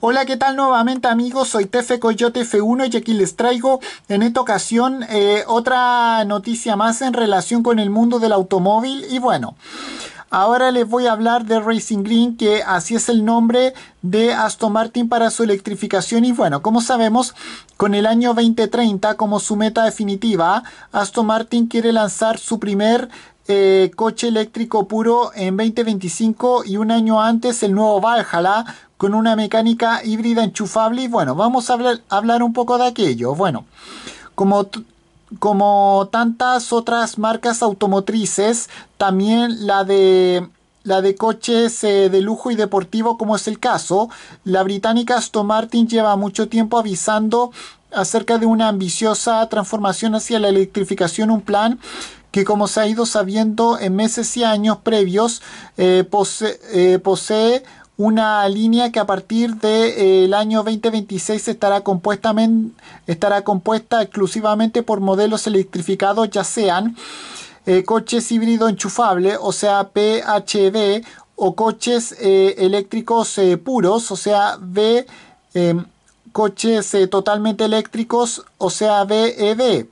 Hola, ¿qué tal nuevamente amigos? Soy Tefe Coyote F1 y aquí les traigo en esta ocasión eh, otra noticia más en relación con el mundo del automóvil y bueno... Ahora les voy a hablar de Racing Green, que así es el nombre de Aston Martin para su electrificación. Y bueno, como sabemos, con el año 2030 como su meta definitiva, Aston Martin quiere lanzar su primer eh, coche eléctrico puro en 2025 y un año antes el nuevo Valhalla con una mecánica híbrida enchufable. Y bueno, vamos a hablar, hablar un poco de aquello. Bueno, como como tantas otras marcas automotrices, también la de la de coches eh, de lujo y deportivo como es el caso, la británica Aston Martin lleva mucho tiempo avisando acerca de una ambiciosa transformación hacia la electrificación, un plan que como se ha ido sabiendo en meses y años previos, eh, eh, posee, una línea que a partir del de, eh, el año 2026 estará, estará compuesta exclusivamente por modelos electrificados, ya sean coches híbrido enchufable, o sea, PHB, o coches eléctricos puros, o sea, B coches eh, totalmente eléctricos, o sea, BEV.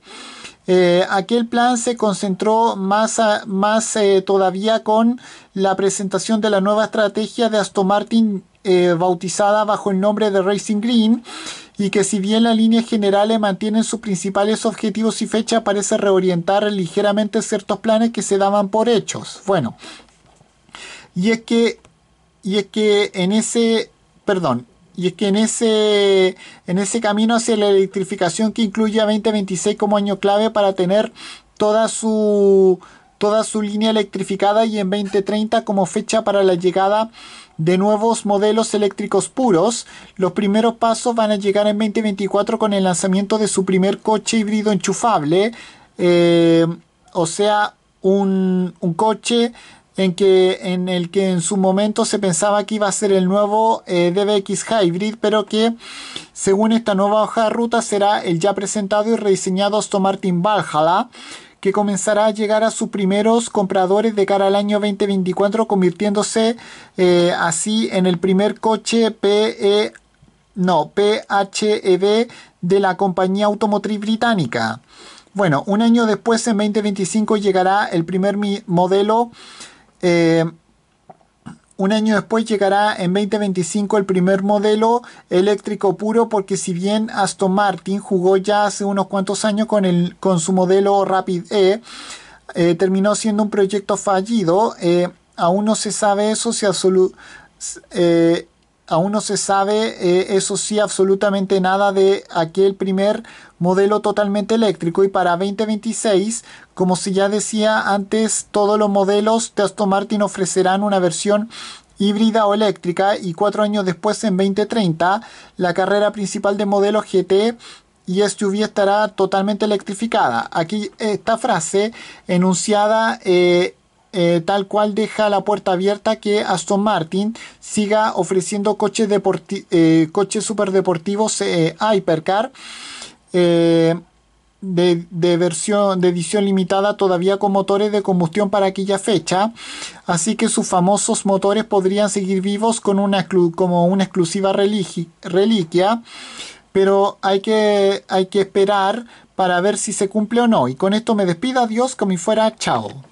Eh, aquel plan se concentró más, más eh, todavía con la presentación de la nueva estrategia de Aston Martin bautizada bajo el nombre de Racing Green y que si bien las líneas generales mantienen sus principales objetivos y fecha parece reorientar ligeramente ciertos planes que se daban por hechos. Bueno, y es que, y es que en ese, perdón, y es que en ese, en ese camino hacia la electrificación que incluye a 2026 como año clave para tener toda su, toda su línea electrificada y en 2030 como fecha para la llegada de nuevos modelos eléctricos puros. Los primeros pasos van a llegar en 2024 con el lanzamiento de su primer coche híbrido enchufable, eh, o sea, un, un coche en, que, en el que en su momento se pensaba que iba a ser el nuevo eh, DBX Hybrid, pero que según esta nueva hoja de ruta será el ya presentado y rediseñado Aston Martin Valhalla, que comenzará a llegar a sus primeros compradores de cara al año 2024, convirtiéndose eh, así en el primer coche PE, no, PHEV de la compañía automotriz británica. Bueno, un año después, en 2025, llegará el primer modelo eh, un año después llegará en 2025 el primer modelo eléctrico puro porque si bien Aston Martin jugó ya hace unos cuantos años con, el, con su modelo Rapid E, eh, terminó siendo un proyecto fallido, eh, aún no se sabe eso si absolutamente aún no se sabe, eh, eso sí, absolutamente nada de aquel primer modelo totalmente eléctrico y para 2026, como si ya decía antes, todos los modelos de Aston Martin ofrecerán una versión híbrida o eléctrica y cuatro años después, en 2030, la carrera principal de modelos GT y SUV estará totalmente electrificada. Aquí esta frase enunciada eh, eh, tal cual deja la puerta abierta que Aston Martin siga ofreciendo coches, eh, coches superdeportivos eh, Hypercar de, versión de edición limitada todavía con motores de combustión para aquella fecha, así que sus famosos motores podrían seguir vivos con una como una exclusiva reliquia, pero hay que, hay que esperar para ver si se cumple o no. Y con esto me despido, adiós, como si fuera, chao.